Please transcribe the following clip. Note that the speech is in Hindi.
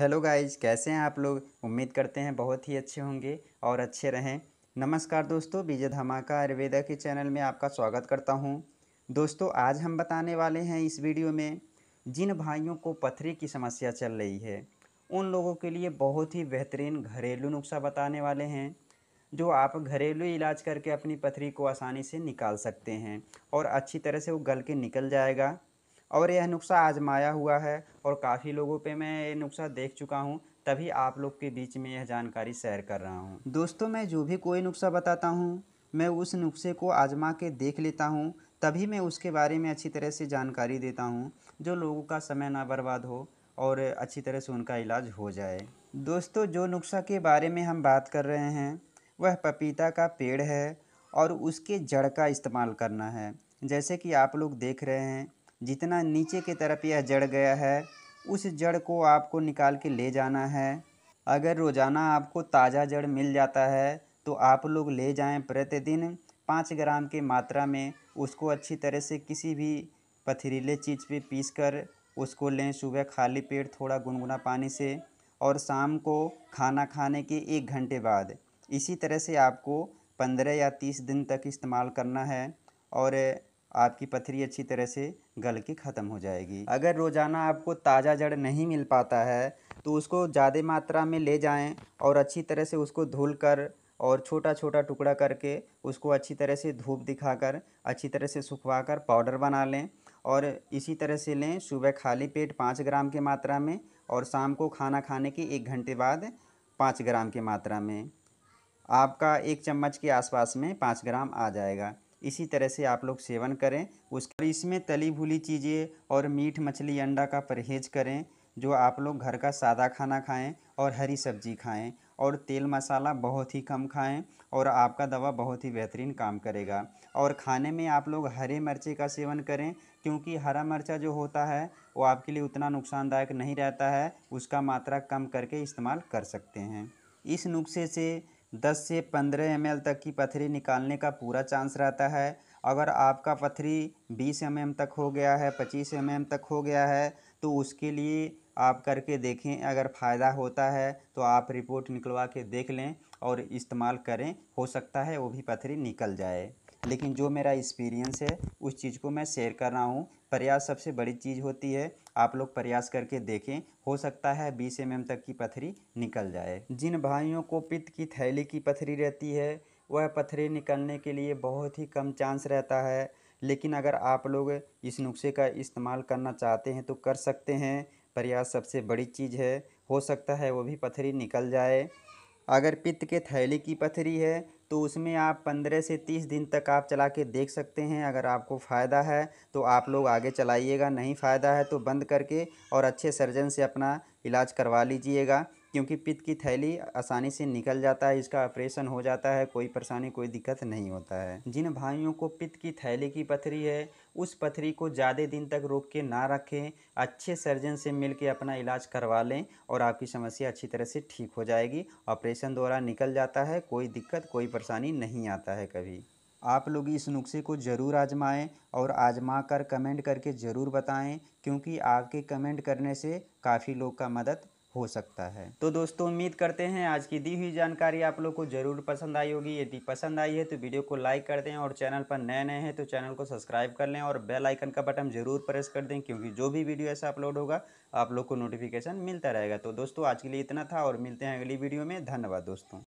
हेलो गाइज कैसे हैं आप लोग उम्मीद करते हैं बहुत ही अच्छे होंगे और अच्छे रहें नमस्कार दोस्तों विजय धमाका आयुर्वेदा के चैनल में आपका स्वागत करता हूं दोस्तों आज हम बताने वाले हैं इस वीडियो में जिन भाइयों को पथरी की समस्या चल रही है उन लोगों के लिए बहुत ही बेहतरीन घरेलू नुस्खा बताने वाले हैं जो आप घरेलू इलाज करके अपनी पथरी को आसानी से निकाल सकते हैं और अच्छी तरह से वो गल के निकल जाएगा और यह नुस्खा आजमाया हुआ है और काफ़ी लोगों पे मैं ये नुस्खा देख चुका हूँ तभी आप लोग के बीच में यह जानकारी शेयर कर रहा हूँ दोस्तों मैं जो भी कोई नुस्खा बताता हूँ मैं उस नुस्खे को आजमा के देख लेता हूँ तभी मैं उसके बारे में अच्छी तरह से जानकारी देता हूँ जो लोगों का समय ना बर्बाद हो और अच्छी तरह से उनका इलाज हो जाए दोस्तों जो नुस्खा के बारे में हम बात कर रहे हैं वह पपीता का पेड़ है और उसके जड़ का इस्तेमाल करना है जैसे कि आप लोग देख रहे हैं जितना नीचे की तरफ यह जड़ गया है उस जड़ को आपको निकाल के ले जाना है अगर रोज़ाना आपको ताज़ा जड़ मिल जाता है तो आप लोग ले जाएं प्रतिदिन पाँच ग्राम की मात्रा में उसको अच्छी तरह से किसी भी पथरीले चीज़ पे पीस कर उसको लें सुबह खाली पेट थोड़ा गुनगुना पानी से और शाम को खाना खाने के एक घंटे बाद इसी तरह से आपको पंद्रह या तीस दिन तक इस्तेमाल करना है और आपकी पथरी अच्छी तरह से गल के ख़त्म हो जाएगी अगर रोज़ाना आपको ताज़ा जड़ नहीं मिल पाता है तो उसको ज़्यादा मात्रा में ले जाएं और अच्छी तरह से उसको धुल कर और छोटा छोटा टुकड़ा करके उसको अच्छी तरह से धूप दिखाकर अच्छी तरह से सुखवा कर पाउडर बना लें और इसी तरह से लें सुबह खाली पेट पाँच ग्राम की मात्रा में और शाम को खाना खाने के एक घंटे बाद पाँच ग्राम की मात्रा में आपका एक चम्मच के आसपास में पाँच ग्राम आ जाएगा इसी तरह से आप लोग सेवन करें उसके इसमें तली भुली चीज़ें और मीट मछली अंडा का परहेज करें जो आप लोग घर का सादा खाना खाएं और हरी सब्जी खाएं और तेल मसाला बहुत ही कम खाएं और आपका दवा बहुत ही बेहतरीन काम करेगा और खाने में आप लोग हरे मिर्चे का सेवन करें क्योंकि हरा मिर्चा जो होता है वो आपके लिए उतना नुकसानदायक नहीं रहता है उसका मात्रा कम करके इस्तेमाल कर सकते हैं इस नुस्खे से दस से पंद्रह एम तक की पथरी निकालने का पूरा चांस रहता है अगर आपका पथरी बीस एम तक हो गया है पच्चीस एम तक हो गया है तो उसके लिए आप करके देखें अगर फ़ायदा होता है तो आप रिपोर्ट निकलवा के देख लें और इस्तेमाल करें हो सकता है वो भी पथरी निकल जाए लेकिन जो मेरा एक्सपीरियंस है उस चीज़ को मैं शेयर कर रहा हूँ प्रयास सबसे बड़ी चीज़ होती है आप लोग प्रयास करके देखें हो सकता है बीस एम mm तक की पथरी निकल जाए जिन भाइयों को पित्त की थैली की पथरी रहती है वह पथरी निकलने के लिए बहुत ही कम चांस रहता है लेकिन अगर आप लोग इस नुस्खे का इस्तेमाल करना चाहते हैं तो कर सकते हैं प्रयास सबसे बड़ी चीज़ है हो सकता है वो भी पथरी निकल जाए अगर पित्त के थैली की पथरी है तो उसमें आप पंद्रह से तीस दिन तक आप चला के देख सकते हैं अगर आपको फ़ायदा है तो आप लोग आगे चलाइएगा नहीं फ़ायदा है तो बंद करके और अच्छे सर्जन से अपना इलाज करवा लीजिएगा क्योंकि पित्त की थैली आसानी से निकल जाता है इसका ऑपरेशन हो जाता है कोई परेशानी कोई दिक्कत नहीं होता है जिन भाइयों को पित्त की थैली की पथरी है उस पथरी को ज़्यादा दिन तक रोक के ना रखें अच्छे सर्जन से मिल के अपना इलाज करवा लें और आपकी समस्या अच्छी तरह से ठीक हो जाएगी ऑपरेशन द्वारा निकल जाता है कोई दिक्कत कोई परेशानी नहीं आता है कभी आप लोग इस नुस्खे को ज़रूर आजमाएं और आजमा कर कमेंट करके ज़रूर बताएं क्योंकि आपके कमेंट करने से काफ़ी लोग का मदद हो सकता है तो दोस्तों उम्मीद करते हैं आज की दी हुई जानकारी आप लोग को जरूर पसंद आई होगी यदि पसंद आई है तो वीडियो को लाइक कर दें और चैनल पर नए नए हैं तो चैनल को सब्सक्राइब कर लें और बेल आइकन का बटन जरूर प्रेस कर दें क्योंकि जो भी वीडियो ऐसा अपलोड होगा आप लोग को नोटिफिकेशन मिलता रहेगा तो दोस्तों आज के लिए इतना था और मिलते हैं अगली वीडियो में धन्यवाद दोस्तों